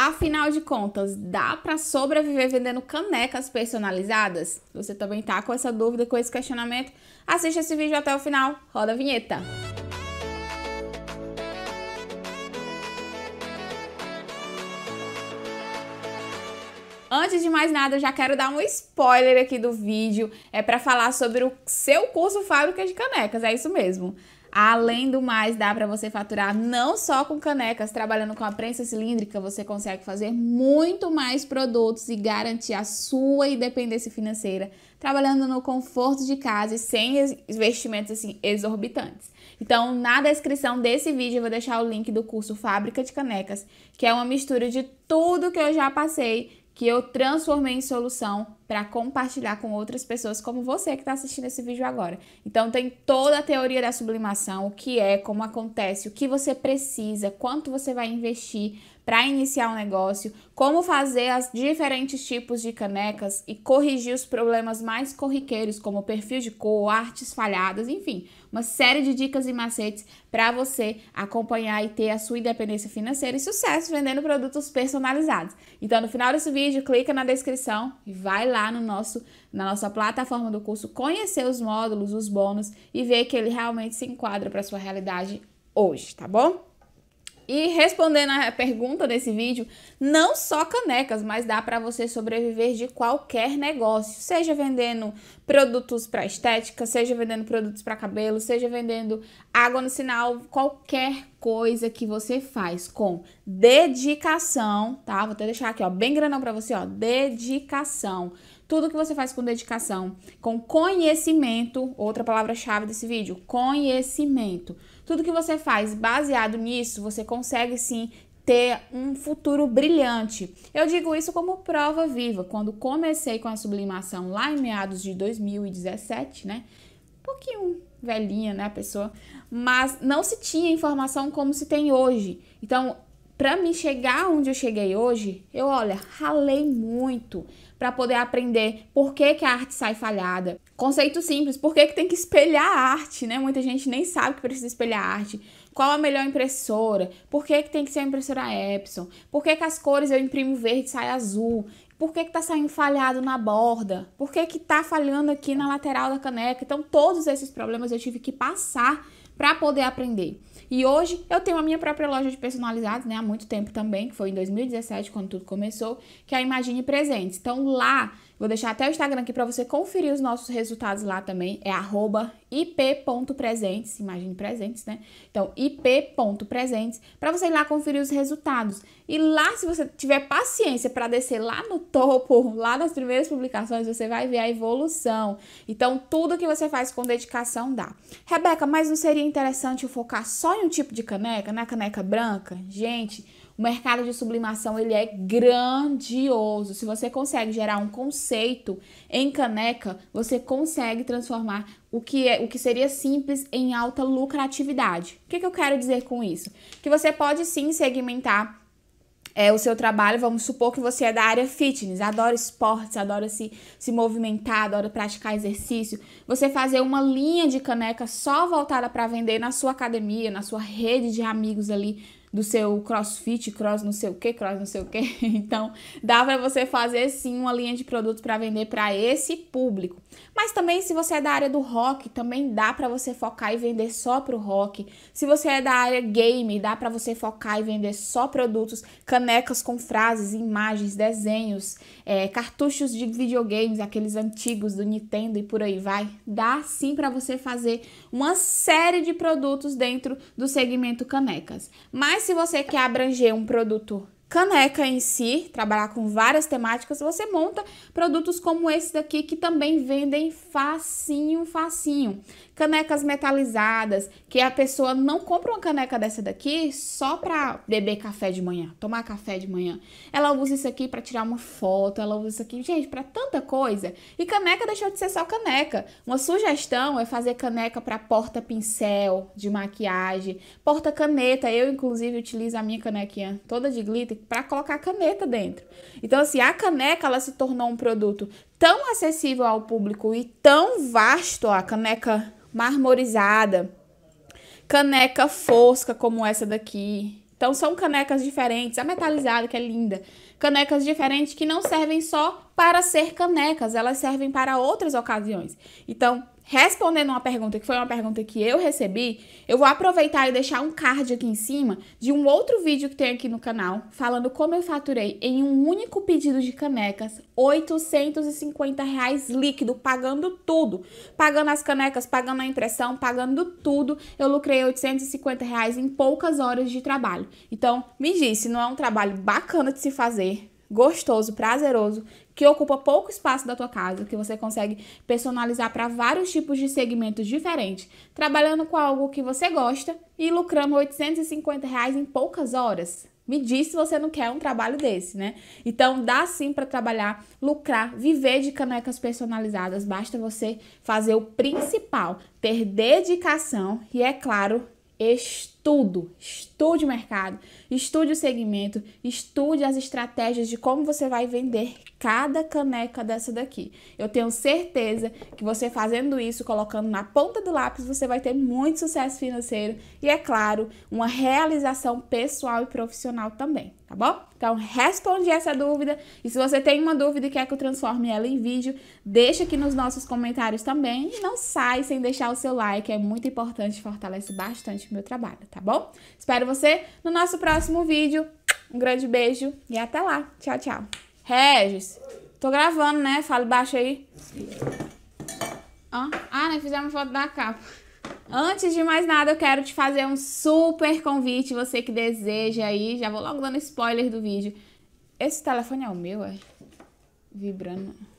Afinal de contas, dá para sobreviver vendendo canecas personalizadas? Se você também tá com essa dúvida, com esse questionamento, assista esse vídeo até o final. Roda a vinheta. Antes de mais nada, eu já quero dar um spoiler aqui do vídeo. É para falar sobre o seu curso Fábrica de Canecas, é isso mesmo. Além do mais, dá para você faturar não só com canecas, trabalhando com a prensa cilíndrica, você consegue fazer muito mais produtos e garantir a sua independência financeira, trabalhando no conforto de casa e sem investimentos assim exorbitantes. Então, na descrição desse vídeo eu vou deixar o link do curso Fábrica de Canecas, que é uma mistura de tudo que eu já passei, que eu transformei em solução para compartilhar com outras pessoas, como você que está assistindo esse vídeo agora. Então tem toda a teoria da sublimação, o que é, como acontece, o que você precisa, quanto você vai investir para iniciar um negócio, como fazer as diferentes tipos de canecas e corrigir os problemas mais corriqueiros, como perfil de cor, artes falhadas, enfim, uma série de dicas e macetes para você acompanhar e ter a sua independência financeira e sucesso vendendo produtos personalizados. Então, no final desse vídeo, clica na descrição e vai lá lá no nosso, na nossa plataforma do curso, conhecer os módulos, os bônus e ver que ele realmente se enquadra para sua realidade hoje, tá bom? E respondendo a pergunta desse vídeo, não só canecas, mas dá para você sobreviver de qualquer negócio, seja vendendo produtos para estética, seja vendendo produtos para cabelo, seja vendendo água no sinal, qualquer coisa que você faz com dedicação, tá? Vou até deixar aqui, ó, bem grandão para você, ó, dedicação. Tudo que você faz com dedicação, com conhecimento, outra palavra-chave desse vídeo, conhecimento. Tudo que você faz baseado nisso, você consegue sim ter um futuro brilhante. Eu digo isso como prova viva. Quando comecei com a sublimação lá em meados de 2017, né? Um pouquinho velhinha, né, a pessoa, mas não se tinha informação como se tem hoje. Então, para me chegar onde eu cheguei hoje, eu olha, ralei muito para poder aprender por que, que a arte sai falhada. Conceito simples, por que, que tem que espelhar a arte, né? Muita gente nem sabe que precisa espelhar a arte. Qual a melhor impressora? Por que, que tem que ser a impressora Epson? Por que, que as cores eu imprimo verde e sai azul? por que está saindo falhado na borda, por que está falhando aqui na lateral da caneca. Então, todos esses problemas eu tive que passar para poder aprender. E hoje eu tenho a minha própria loja de personalizados, né? Há muito tempo também, que foi em 2017, quando tudo começou, que é a Imagine Presentes. Então, lá Vou deixar até o Instagram aqui para você conferir os nossos resultados lá também. É arroba ip.presentes, imagine presentes, né? Então, ip.presentes, para você ir lá conferir os resultados. E lá, se você tiver paciência para descer lá no topo, lá nas primeiras publicações, você vai ver a evolução. Então, tudo que você faz com dedicação dá. Rebeca, mas não seria interessante eu focar só em um tipo de caneca, na né? caneca branca? Gente, o mercado de sublimação ele é grandioso. Se você consegue gerar um conceito em caneca, você consegue transformar o que, é, o que seria simples em alta lucratividade. O que, que eu quero dizer com isso? Que você pode sim segmentar é, o seu trabalho, vamos supor que você é da área fitness, adora esportes, adora se, se movimentar, adora praticar exercício, você fazer uma linha de caneca só voltada para vender na sua academia, na sua rede de amigos ali do seu crossfit, cross não sei o que, cross não sei o que. Então, dá para você fazer sim uma linha de produtos para vender para esse público. Mas também se você é da área do rock, também dá para você focar e vender só pro rock. Se você é da área game, dá para você focar e vender só produtos, canecas com frases, imagens, desenhos, é, cartuchos de videogames, aqueles antigos do Nintendo e por aí vai. Dá sim para você fazer uma série de produtos dentro do segmento canecas. Mas se você quer abranger um produto caneca em si, trabalhar com várias temáticas, você monta produtos como esse daqui que também vendem facinho, facinho. Canecas metalizadas, que a pessoa não compra uma caneca dessa daqui só para beber café de manhã, tomar café de manhã. Ela usa isso aqui para tirar uma foto, ela usa isso aqui, gente, para tanta coisa. E caneca deixou de ser só caneca. Uma sugestão é fazer caneca para porta pincel de maquiagem, porta caneta. Eu inclusive utilizo a minha canequinha toda de glitter para colocar a caneta dentro. Então, assim, a caneca ela se tornou um produto tão acessível ao público e tão vasto, a caneca marmorizada, caneca fosca como essa daqui. Então, são canecas diferentes, a metalizada que é linda, canecas diferentes que não servem só para ser canecas, elas servem para outras ocasiões. Então, respondendo uma pergunta que foi uma pergunta que eu recebi, eu vou aproveitar e deixar um card aqui em cima de um outro vídeo que tem aqui no canal, falando como eu faturei em um único pedido de canecas 850 reais líquido, pagando tudo, pagando as canecas, pagando a impressão, pagando tudo, eu lucrei 850 reais em poucas horas de trabalho. Então, me diz, se não é um trabalho bacana de se fazer, gostoso, prazeroso, que ocupa pouco espaço da tua casa, que você consegue personalizar para vários tipos de segmentos diferentes, trabalhando com algo que você gosta e lucrando 850 reais em poucas horas. Me diz se você não quer um trabalho desse, né? Então dá sim para trabalhar, lucrar, viver de canecas personalizadas. Basta você fazer o principal, ter dedicação e, é claro, estudo. Estude mercado, Estude o segmento, estude as estratégias de como você vai vender cada caneca dessa daqui. Eu tenho certeza que você fazendo isso, colocando na ponta do lápis, você vai ter muito sucesso financeiro e, é claro, uma realização pessoal e profissional também, tá bom? Então, responde essa dúvida. E se você tem uma dúvida e quer que eu transforme ela em vídeo, deixa aqui nos nossos comentários também. E não sai sem deixar o seu like, é muito importante, fortalece bastante o meu trabalho, tá bom? Espero você no nosso próximo próximo vídeo. Um grande beijo e até lá. Tchau, tchau. Regis, tô gravando, né? Fala baixo aí. Ah, ah né? Fizemos foto da capa. Antes de mais nada, eu quero te fazer um super convite, você que deseja aí. Já vou logo dando spoiler do vídeo. Esse telefone é o meu, é? Vibrando.